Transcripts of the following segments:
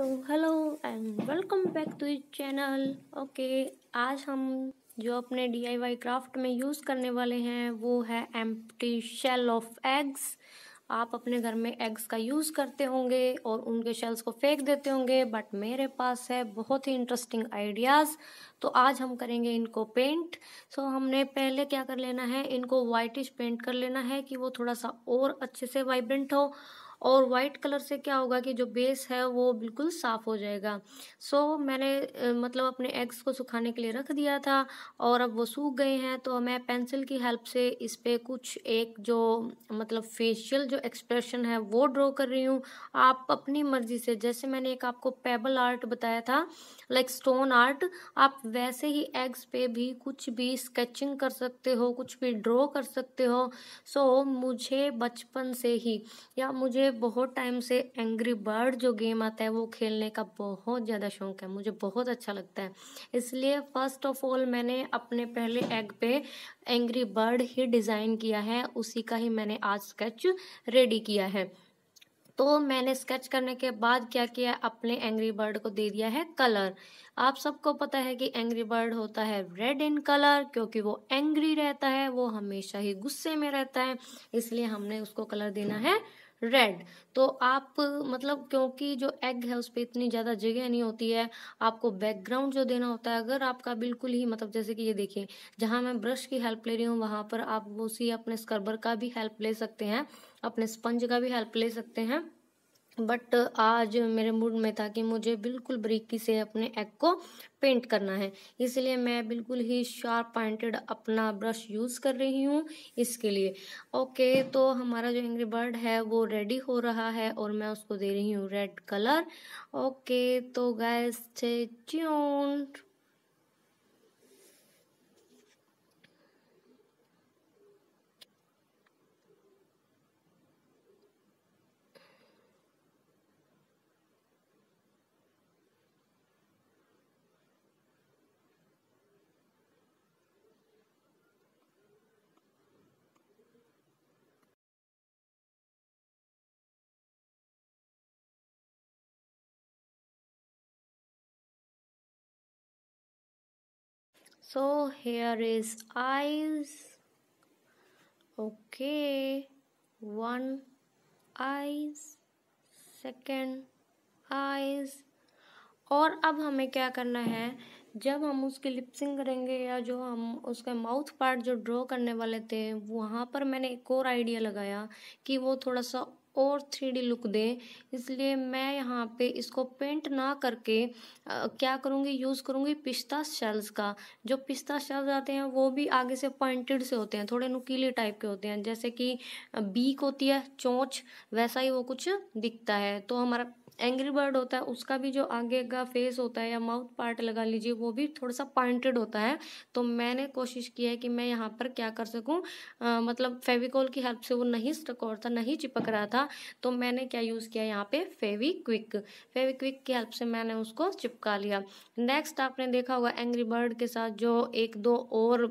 दोस्तों hello and welcome back to इस channel okay आज हम जो अपने डी क्राफ्ट में यूज़ करने वाले हैं वो है एम्प्टी शेल ऑफ एग्स आप अपने घर में एग्स का यूज़ करते होंगे और उनके शेल्स को फेंक देते होंगे बट मेरे पास है बहुत ही इंटरेस्टिंग आइडियाज़ तो आज हम करेंगे इनको पेंट सो हमने पहले क्या कर लेना है इनको वाइटिश पेंट कर लेना है कि वो थोड़ा सा और अच्छे से वाइब्रेंट हो और वाइट कलर से क्या होगा कि जो बेस है वो बिल्कुल साफ़ हो जाएगा सो so, मैंने मतलब अपने एग्स को सुखाने के लिए रख दिया था और अब वो सूख गए हैं तो मैं पेंसिल की हेल्प से इस पर कुछ एक जो मतलब फेशियल जो एक्सप्रेशन है वो ड्रॉ कर रही हूँ आप अपनी मर्जी से जैसे मैंने एक आपको पेबल आर्ट बताया था लाइक स्टोन आर्ट आप वैसे ही एग्स पे भी कुछ भी स्केचिंग कर सकते हो कुछ भी ड्रॉ कर सकते हो सो so, मुझे बचपन से ही या मुझे मुझे बहुत टाइम से एंग्री बर्ड जो गेम आता है वो खेलने का बहुत ज़्यादा शौक है मुझे बहुत अच्छा लगता है इसलिए फर्स्ट ऑफ ऑल मैंने अपने पहले एग पे एंग्री बर्ड ही डिज़ाइन किया है उसी का ही मैंने आज स्केच रेडी किया है तो मैंने स्केच करने के बाद क्या किया अपने एंग्री बर्ड को दे दिया है कलर आप सबको पता है कि एंग्री बर्ड होता है रेड इन कलर क्योंकि वो एंग्री रहता है वो हमेशा ही गुस्से में रहता है इसलिए हमने उसको कलर देना है रेड तो आप मतलब क्योंकि जो एग है उस पर इतनी ज़्यादा जगह नहीं होती है आपको बैकग्राउंड जो देना होता है अगर आपका बिल्कुल ही मतलब जैसे कि ये देखिए जहाँ मैं ब्रश की हेल्प ले रही हूँ वहाँ पर आप उसी अपने स्क्रबर का भी हेल्प ले सकते हैं अपने स्पंज का भी हेल्प ले सकते हैं बट आज मेरे मूड में था कि मुझे बिल्कुल बारीकी से अपने एग को पेंट करना है इसलिए मैं बिल्कुल ही शार्प पॉइंटेड अपना ब्रश यूज़ कर रही हूँ इसके लिए ओके तो हमारा जो एंग्री बर्ड है वो रेडी हो रहा है और मैं उसको दे रही हूँ रेड कलर ओके तो गैस चे so here is eyes okay one eyes second eyes और अब हमें क्या करना है जब हम उसकी लिपसिंग करेंगे या जो हम उसका माउथ पार्ट जो ड्रॉ करने वाले थे वहाँ पर मैंने एक और आइडिया लगाया कि वो थोड़ा सा और थ्री डी लुक दें इसलिए मैं यहाँ पे इसको पेंट ना करके आ, क्या करूँगी यूज़ करूँगी पिस्ता शेल्स का जो पिस्ता शेल्स आते हैं वो भी आगे से पॉइंटेड से होते हैं थोड़े नुकीले टाइप के होते हैं जैसे कि बीक होती है चोंच वैसा ही वो कुछ दिखता है तो हमारा एंग्री बर्ड होता है उसका भी जो आगे का फेस होता है या माउथ पार्ट लगा लीजिए वो भी थोड़ा सा पॉइंटेड होता है तो मैंने कोशिश की है कि मैं यहाँ पर क्या कर सकूँ मतलब फेविकॉल की हेल्प से वो नहीं स्टक और था नहीं चिपक रहा था तो मैंने क्या यूज़ किया यहाँ पे फेवी क्विक फेवी क्विक की हेल्प से मैंने उसको चिपका लिया नेक्स्ट आपने देखा होगा एंग्री बर्ड के साथ जो एक दो और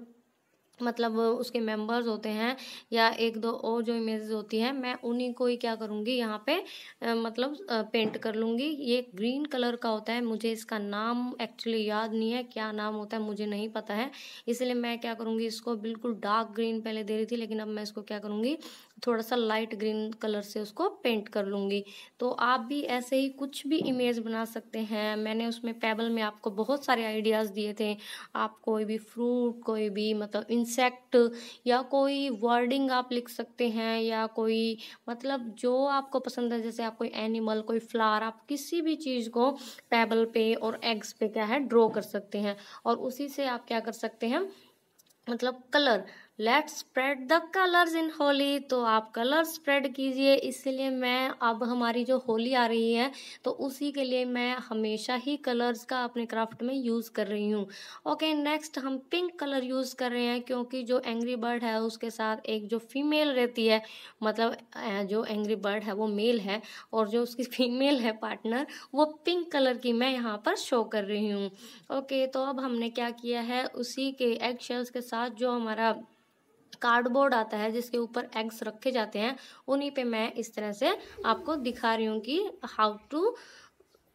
मतलब उसके मेंबर्स होते हैं या एक दो और जो इमेजेस होती हैं मैं उन्हीं को ही क्या करूँगी यहाँ पे मतलब पेंट कर लूँगी ये ग्रीन कलर का होता है मुझे इसका नाम एक्चुअली याद नहीं है क्या नाम होता है मुझे नहीं पता है इसलिए मैं क्या करूँगी इसको बिल्कुल डार्क ग्रीन पहले दे रही थी लेकिन अब मैं इसको क्या करूँगी थोड़ा सा लाइट ग्रीन कलर से उसको पेंट कर लूँगी तो आप भी ऐसे ही कुछ भी इमेज बना सकते हैं मैंने उसमें पेबल में आपको बहुत सारे आइडियाज़ दिए थे आप कोई भी फ्रूट कोई भी मतलब इंसेक्ट या कोई वर्डिंग आप लिख सकते हैं या कोई मतलब जो आपको पसंद है जैसे आप कोई एनिमल कोई फ्लावर आप किसी भी चीज़ को पेबल पे और एग्स पे क्या है ड्रॉ कर सकते हैं और उसी से आप क्या कर सकते हैं मतलब colour let's spread the colours in Holi तो आप कलर स्प्रेड कीजिए इसलिए मैं अब हमारी जो होली आ रही है तो उसी के लिए मैं हमेशा ही कलर्स का अपने क्राफ्ट में यूज़ कर रही हूँ ओके नेक्स्ट हम पिंक कलर यूज़ कर रहे हैं क्योंकि जो एंग्री बर्ड है उसके साथ एक जो फीमेल रहती है मतलब जो एंग्री बर्ड है वो मेल है और जो उसकी फीमेल है पार्टनर वो पिंक कलर की मैं यहाँ पर शो कर रही हूँ ओके तो अब हमने क्या किया है उसी के एग के साथ जो हमारा कार्डबोर्ड आता है जिसके ऊपर एग्स रखे जाते हैं उन्हीं पे मैं इस तरह से आपको दिखा रही हूँ कि how to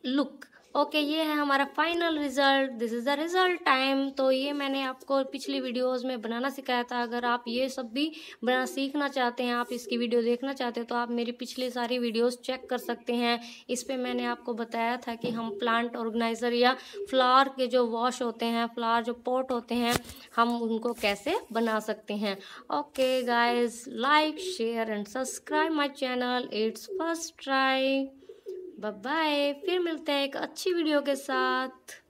look okay okay, ये है हमारा final result this is the result time तो ये मैंने आपको पिछली वीडियोस में बनाना सिखाया था अगर आप ये सब भी बनाना सीखना चाहते हैं आप इसकी वीडियो देखना चाहते हैं तो आप मेरी पिछली सारी वीडियोस चेक कर सकते हैं इस पर मैंने आपको बताया था कि हम प्लांट ऑर्गेनाइज़र या फ्लावर के जो वॉश होते हैं फ्लावर जो पॉट होते हैं हम उनको कैसे बना सकते हैं okay guys like share and subscribe my channel it's first try bye फिर मिलते हैं एक अच्छी वीडियो के साथ